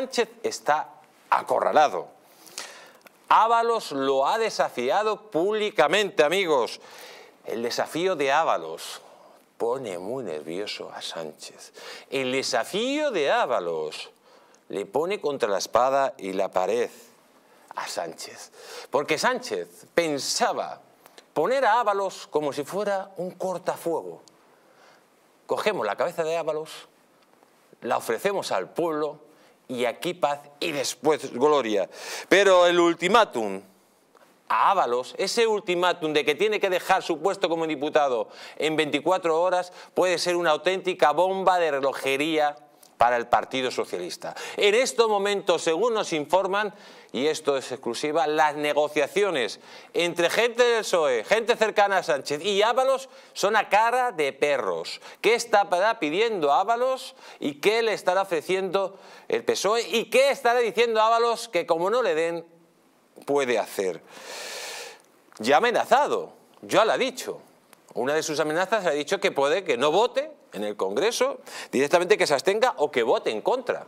Sánchez está acorralado. Ábalos lo ha desafiado públicamente, amigos. El desafío de Ábalos pone muy nervioso a Sánchez. El desafío de Ábalos le pone contra la espada y la pared a Sánchez. Porque Sánchez pensaba poner a Ábalos como si fuera un cortafuego. Cogemos la cabeza de Ábalos, la ofrecemos al pueblo y aquí paz y después gloria. Pero el ultimátum a Ábalos, ese ultimátum de que tiene que dejar su puesto como diputado en 24 horas, puede ser una auténtica bomba de relojería para el Partido Socialista. En estos momentos, según nos informan, y esto es exclusiva, las negociaciones entre gente del PSOE, gente cercana a Sánchez y Ábalos son a cara de perros. ¿Qué está pidiendo Ábalos y qué le estará ofreciendo el PSOE y qué estará diciendo Ábalos que como no le den puede hacer? Ya ha amenazado, ya lo ha dicho. Una de sus amenazas ha dicho que puede que no vote en el Congreso directamente que se abstenga o que vote en contra.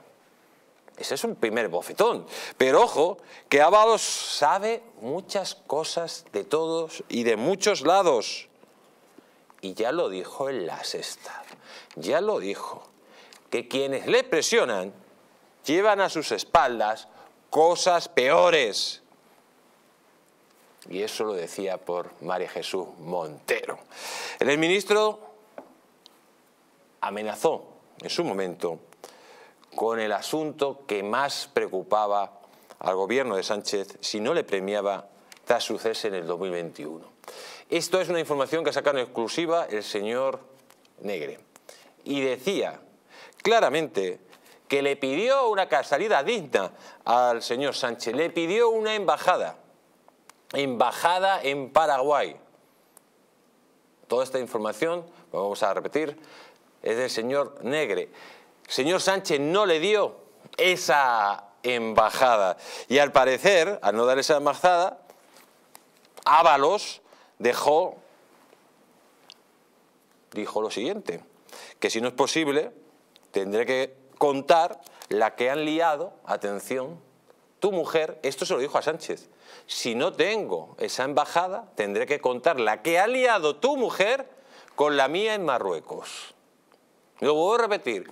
Ese es un primer bofetón. Pero ojo, que Ábalos sabe muchas cosas de todos y de muchos lados. Y ya lo dijo en la sexta, ya lo dijo, que quienes le presionan llevan a sus espaldas cosas peores. Y eso lo decía por María Jesús Montero. El ministro amenazó en su momento con el asunto que más preocupaba al gobierno de Sánchez si no le premiaba tras su cese en el 2021. Esto es una información que ha sacado en exclusiva el señor Negre. Y decía claramente que le pidió una salida digna al señor Sánchez, le pidió una embajada, embajada en Paraguay. Toda esta información, pues vamos a repetir, es del señor Negre. Señor Sánchez no le dio esa embajada y al parecer, al no dar esa embajada, Ábalos dejó, dijo lo siguiente, que si no es posible, tendré que contar la que han liado, atención, tu mujer, esto se lo dijo a Sánchez, si no tengo esa embajada, tendré que contar la que ha liado tu mujer con la mía en Marruecos. Lo voy a repetir.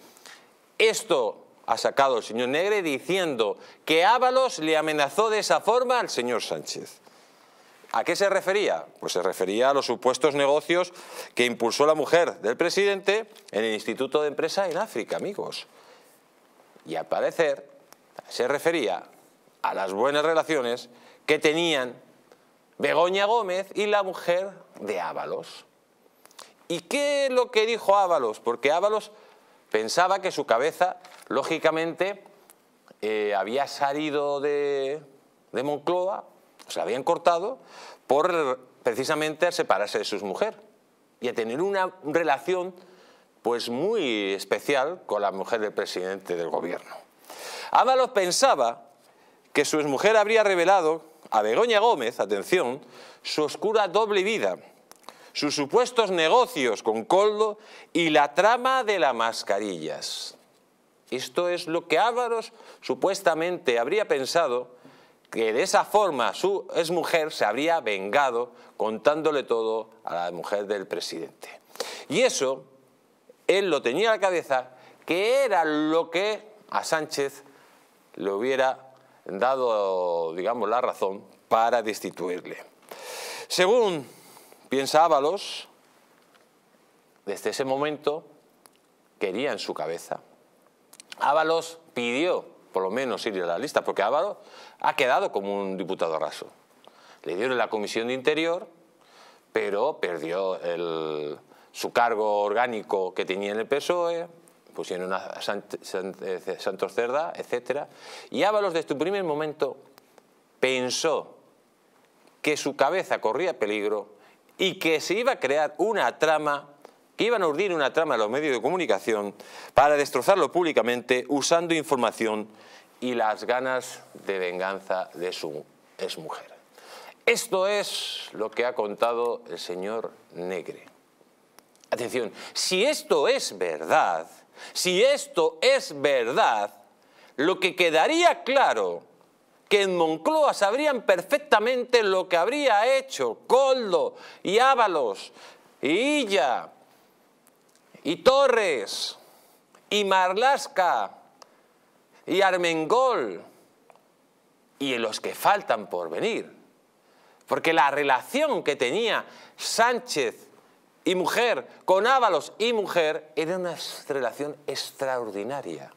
Esto ha sacado el señor Negre diciendo que Ábalos le amenazó de esa forma al señor Sánchez. ¿A qué se refería? Pues se refería a los supuestos negocios que impulsó la mujer del presidente en el Instituto de Empresa en África, amigos. Y al parecer se refería a las buenas relaciones que tenían Begoña Gómez y la mujer de Ábalos. ¿Y qué es lo que dijo Ábalos? Porque Ábalos pensaba que su cabeza, lógicamente, eh, había salido de, Moncloa, o se habían cortado, por precisamente separarse de su mujer y a tener una relación pues muy especial con la mujer del presidente del gobierno. Ábalos pensaba que su exmujer habría revelado a Begoña Gómez, atención, su oscura doble vida sus supuestos negocios con Coldo y la trama de las mascarillas. Esto es lo que Ávaros supuestamente habría pensado que de esa forma su mujer se habría vengado contándole todo a la mujer del presidente. Y eso, él lo tenía a la cabeza, que era lo que a Sánchez le hubiera dado, digamos, la razón para destituirle. Según Piensa Ábalos, desde ese momento, quería en su cabeza. Ábalos pidió, por lo menos, ir a la lista, porque Ábalos ha quedado como un diputado raso. Le dieron la comisión de interior, pero perdió su cargo orgánico que tenía en el PSOE, pusieron a eh, Santos Cerda, etc. Y Ábalos desde su primer momento pensó que su cabeza corría peligro y que se iba a crear una trama, que iban a urdir una trama a los medios de comunicación para destrozarlo públicamente usando información y las ganas de venganza de su exmujer. Esto es lo que ha contado el señor Negre. Atención, si esto es verdad, si esto es verdad, lo que quedaría claro que en Moncloa sabrían perfectamente lo que habría hecho Coldo y Ábalos y Illa y Torres y Marlasca y Armengol y en los que faltan por venir. Porque la relación que tenía Sánchez y mujer con Ábalos y mujer era una relación extraordinaria.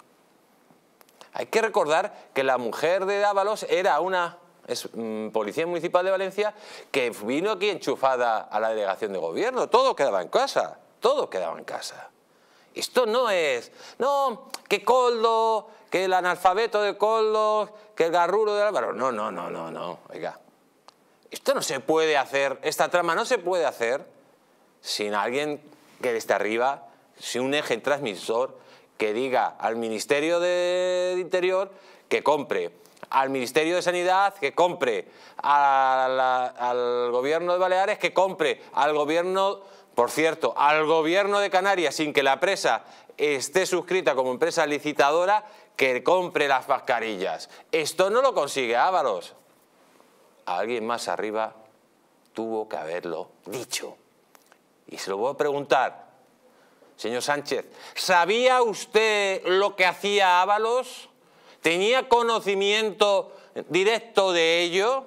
Hay que recordar que la mujer de Dávalos era una mm, policía municipal de Valencia que vino aquí enchufada a la delegación de gobierno. Todo quedaba en casa, todo quedaba en casa. Esto no es, no, que Coldo, que el analfabeto de Coldo, que el garruro de Álvaro. No, no, no, no, no, oiga. Esto no se puede hacer, esta trama no se puede hacer sin alguien que desde arriba, sin un eje transmisor, que diga al Ministerio de Interior que compre, al Ministerio de Sanidad que compre, al Gobierno de Baleares que compre, al Gobierno, por cierto, al Gobierno de Canarias sin que la presa esté suscrita como empresa licitadora que compre las mascarillas. Esto no lo consigue Ávaros. Alguien más arriba tuvo que haberlo dicho. Y se lo voy a preguntar Señor Sánchez, ¿sabía usted lo que hacía Ábalos? ¿Tenía conocimiento directo de ello?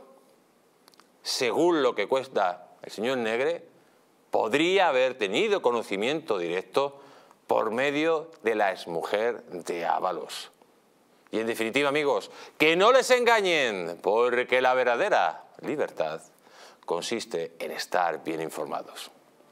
Según lo que cuesta el señor Negre, podría haber tenido conocimiento directo por medio de la exmujer de Ábalos. Y en definitiva, amigos, que no les engañen, porque la verdadera libertad consiste en estar bien informados.